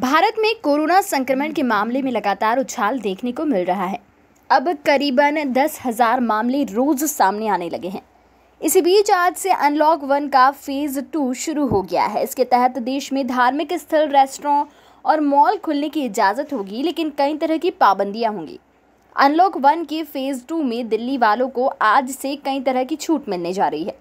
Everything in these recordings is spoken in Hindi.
भारत में कोरोना संक्रमण के मामले में लगातार उछाल देखने को मिल रहा है अब करीबन दस हजार मामले रोज सामने आने लगे हैं इसी बीच आज से अनलॉक वन का फेज टू शुरू हो गया है इसके तहत देश में धार्मिक स्थल रेस्टोरेंट और मॉल खुलने की इजाज़त होगी लेकिन कई तरह की पाबंदियां होंगी अनलॉक वन के फेज़ टू में दिल्ली वालों को आज से कई तरह की छूट मिलने जा रही है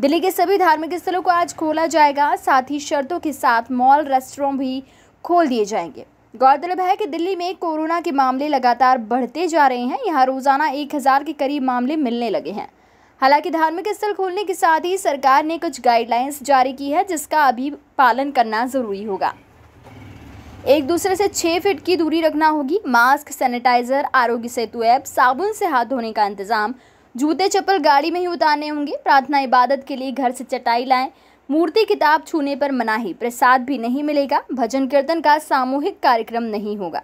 दिल्ली के सभी धार्मिक स्थलों को आज खोला जाएगा साथ ही शर्तों के साथ मॉल रेस्टोरों भी खोल दिए जाएंगे गौरतलब है कि दिल्ली में कोरोना के मामले लगातार बढ़ते जा रहे हैं यहाँ रोजाना एक हज़ार के करीब मामले मिलने लगे हैं हालांकि धार्मिक स्थल खोलने के साथ ही सरकार ने कुछ गाइडलाइंस जारी की है जिसका अभी पालन करना ज़रूरी होगा एक दूसरे से छः फीट की दूरी रखना होगी मास्क सैनिटाइजर आरोग्य सेतु ऐप साबुन से हाथ धोने का इंतज़ाम जूते चप्पल गाड़ी में ही उतारने होंगे प्रार्थना इबादत के लिए घर से चटाई लाएं मूर्ति किताब छूने पर मनाही प्रसाद भी नहीं मिलेगा भजन कीर्तन का सामूहिक कार्यक्रम नहीं होगा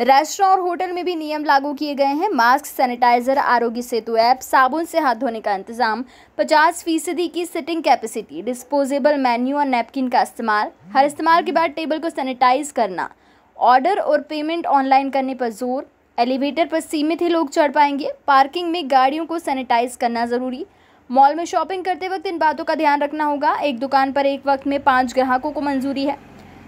रेस्टोरेंट और होटल में भी नियम लागू किए गए हैं मास्क सैनिटाइजर आरोग्य सेतु ऐप साबुन से हाथ धोने का इंतजाम 50 फीसदी की सिटिंग कैपेसिटी डिस्पोजेबल मेन्यू और नैपकिन का इस्तेमाल हर इस्तेमाल के बाद टेबल को सैनिटाइज करना ऑर्डर और पेमेंट ऑनलाइन करने पर जोर एलिवेटर पर सीमित ही लोग चढ़ पाएंगे पार्किंग में गाड़ियों को सैनिटाइज करना ज़रूरी मॉल में शॉपिंग करते वक्त इन बातों का ध्यान रखना होगा एक दुकान पर एक वक्त में पाँच ग्राहकों को मंजूरी है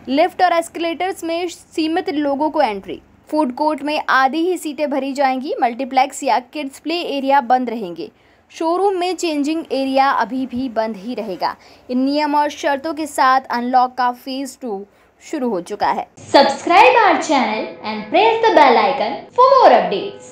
लिफ्ट और एस्केलेटर्स में सीमित लोगों को एंट्री फूड कोर्ट में आधी ही सीटें भरी जाएंगी मल्टीप्लेक्स या किड्स प्ले एरिया बंद रहेंगे शोरूम में चेंजिंग एरिया अभी भी बंद ही रहेगा इन नियम और शर्तों के साथ अनलॉक का फेज टू शुरू हो चुका है subscribe our channel and press the bell icon for more updates